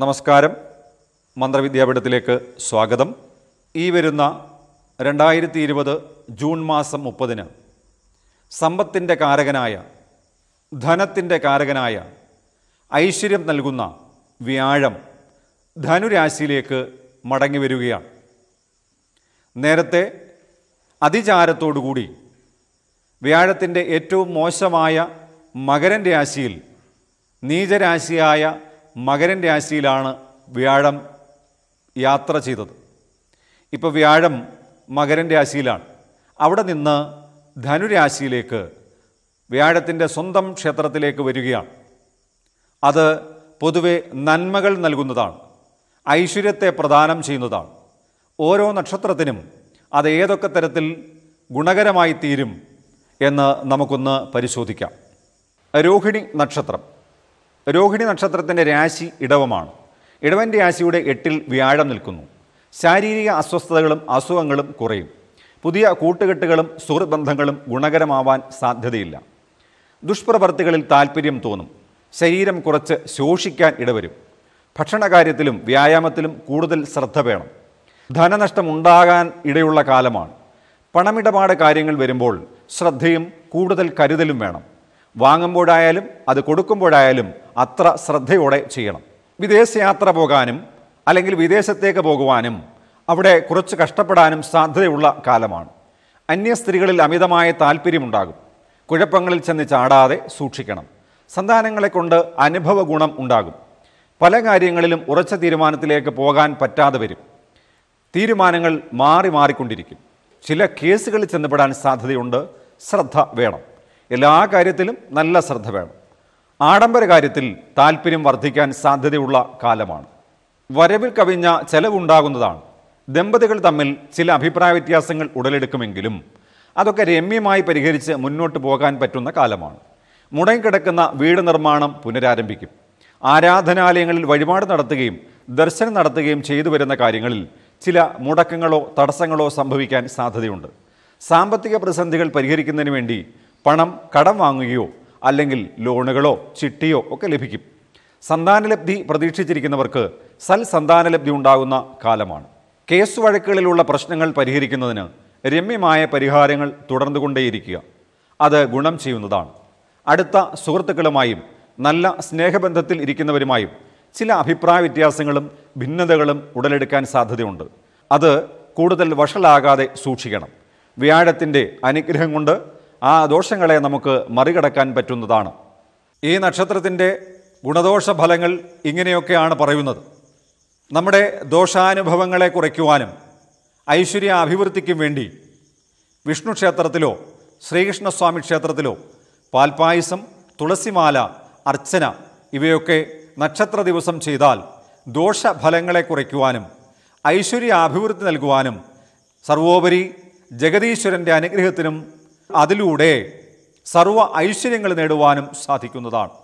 നമസ്കാരം മന്ത്രവിദ്യാപീഠത്തിലേക്ക് സ്വാഗതം ഈ വരുന്ന രണ്ടായിരത്തി ഇരുപത് ജൂൺ മാസം മുപ്പതിന് സമ്പത്തിൻ്റെ കാരകനായ ധനത്തിൻ്റെ കാരകനായ ഐശ്വര്യം നൽകുന്ന വ്യാഴം ധനുരാശിയിലേക്ക് മടങ്ങി വരികയാണ് നേരത്തെ അതിചാരത്തോടുകൂടി വ്യാഴത്തിൻ്റെ ഏറ്റവും മോശമായ മകരൻ രാശിയിൽ നീചരാശിയായ മകരൻ രാശിയിലാണ് വ്യാഴം യാത്ര ചെയ്തത് ഇപ്പോൾ വ്യാഴം മകരൻ രാശിയിലാണ് അവിടെ നിന്ന് ധനുരാശിയിലേക്ക് വ്യാഴത്തിൻ്റെ സ്വന്തം ക്ഷേത്രത്തിലേക്ക് വരികയാണ് അത് പൊതുവെ നന്മകൾ നൽകുന്നതാണ് ഐശ്വര്യത്തെ പ്രദാനം ചെയ്യുന്നതാണ് ഓരോ നക്ഷത്രത്തിനും അത് ഏതൊക്കെ തരത്തിൽ ഗുണകരമായി തീരും എന്ന് നമുക്കൊന്ന് പരിശോധിക്കാം രോഹിണി നക്ഷത്രം രോഹിണി നക്ഷത്രത്തിൻ്റെ രാശി ഇടവമാണ് ഇടവൻ രാശിയുടെ എട്ടിൽ വ്യാഴം നിൽക്കുന്നു ശാരീരിക അസ്വസ്ഥതകളും അസുഖങ്ങളും കുറയും പുതിയ കൂട്ടുകെട്ടുകളും സുഹൃത്ബന്ധങ്ങളും ബന്ധങ്ങളും ഗുണകരമാവാൻ സാധ്യതയില്ല ദുഷ്പ്രവർത്തികളിൽ താൽപ്പര്യം തോന്നും ശരീരം കുറച്ച് ശോഷിക്കാൻ ഇടവരും ഭക്ഷണകാര്യത്തിലും വ്യായാമത്തിലും കൂടുതൽ ശ്രദ്ധ വേണം ധനനഷ്ടം ഉണ്ടാകാൻ ഇടയുള്ള കാലമാണ് പണമിടപാട് കാര്യങ്ങൾ വരുമ്പോൾ ശ്രദ്ധയും കൂടുതൽ കരുതലും വേണം വാങ്ങുമ്പോഴായാലും അത് കൊടുക്കുമ്പോഴായാലും അത്ര ശ്രദ്ധയോടെ ചെയ്യണം വിദേശയാത്ര പോകാനും അല്ലെങ്കിൽ വിദേശത്തേക്ക് പോകുവാനും അവിടെ കുറച്ച് കഷ്ടപ്പെടാനും സാധ്യതയുള്ള കാലമാണ് അന്യ സ്ത്രീകളിൽ അമിതമായ താല്പര്യമുണ്ടാകും കുഴപ്പങ്ങളിൽ ചെന്ന് ചാടാതെ സൂക്ഷിക്കണം സന്താനങ്ങളെ കൊണ്ട് അനുഭവ ഗുണം ഉണ്ടാകും പല കാര്യങ്ങളിലും ഉറച്ച തീരുമാനത്തിലേക്ക് പോകാൻ പറ്റാതെ വരും തീരുമാനങ്ങൾ മാറി മാറിക്കൊണ്ടിരിക്കും ചില കേസുകളിൽ ചെന്നപ്പെടാൻ സാധ്യതയുണ്ട് ശ്രദ്ധ വേണം എല്ലാ കാര്യത്തിലും നല്ല ശ്രദ്ധ വേണം ആഡംബര കാര്യത്തിൽ താല്പര്യം വർദ്ധിക്കാൻ സാധ്യതയുള്ള കാലമാണ് വരവിൽ കവിഞ്ഞ ചെലവുണ്ടാകുന്നതാണ് ദമ്പതികൾ തമ്മിൽ ചില അഭിപ്രായ വ്യത്യാസങ്ങൾ ഉടലെടുക്കുമെങ്കിലും അതൊക്കെ രമ്യമായി പരിഹരിച്ച് മുന്നോട്ട് പോകാൻ പറ്റുന്ന കാലമാണ് മുടങ്ങിക്കിടക്കുന്ന വീട് നിർമ്മാണം പുനരാരംഭിക്കും ആരാധനാലയങ്ങളിൽ വഴിപാട് നടത്തുകയും ദർശനം നടത്തുകയും ചെയ്തു വരുന്ന കാര്യങ്ങളിൽ ചില മുടക്കങ്ങളോ തടസ്സങ്ങളോ സംഭവിക്കാൻ സാധ്യതയുണ്ട് സാമ്പത്തിക പ്രതിസന്ധികൾ പരിഹരിക്കുന്നതിന് വേണ്ടി പണം കടം വാങ്ങുകയോ അല്ലെങ്കിൽ ലോണുകളോ ചിട്ടിയോ ഒക്കെ ലഭിക്കും സന്താനലബ്ധി പ്രതീക്ഷിച്ചിരിക്കുന്നവർക്ക് സൽ സന്താനലബ്ധി ഉണ്ടാകുന്ന കാലമാണ് കേസ് വഴക്കുകളിലുള്ള പ്രശ്നങ്ങൾ പരിഹരിക്കുന്നതിന് രമ്യമായ പരിഹാരങ്ങൾ തുടർന്നുകൊണ്ടേയിരിക്കുക അത് ഗുണം ചെയ്യുന്നതാണ് അടുത്ത സുഹൃത്തുക്കളുമായും നല്ല സ്നേഹബന്ധത്തിൽ ഇരിക്കുന്നവരുമായും ചില അഭിപ്രായ വ്യത്യാസങ്ങളും ഭിന്നതകളും ഉടലെടുക്കാൻ സാധ്യതയുണ്ട് അത് കൂടുതൽ വഷളാകാതെ സൂക്ഷിക്കണം വ്യാഴത്തിൻ്റെ അനുഗ്രഹം കൊണ്ട് ആ ദോഷങ്ങളെ നമുക്ക് മറികടക്കാൻ പറ്റുന്നതാണ് ഈ നക്ഷത്രത്തിൻ്റെ ഗുണദോഷ ഫലങ്ങൾ ഇങ്ങനെയൊക്കെയാണ് പറയുന്നത് നമ്മുടെ ദോഷാനുഭവങ്ങളെ കുറയ്ക്കുവാനും ഐശ്വര്യ അഭിവൃദ്ധിക്കും വേണ്ടി വിഷ്ണു ക്ഷേത്രത്തിലോ ശ്രീകൃഷ്ണസ്വാമി ക്ഷേത്രത്തിലോ പാൽപ്പായസം തുളസിമാല അർച്ചന ഇവയൊക്കെ നക്ഷത്ര ദിവസം ചെയ്താൽ ദോഷഫലങ്ങളെ കുറയ്ക്കുവാനും ഐശ്വര്യ അഭിവൃദ്ധി നൽകുവാനും സർവോപരി ജഗതീശ്വരൻ്റെ അനുഗ്രഹത്തിനും അതിലൂടെ സർവ്വ ഐശ്വര്യങ്ങൾ നേടുവാനും സാധിക്കുന്നതാണ്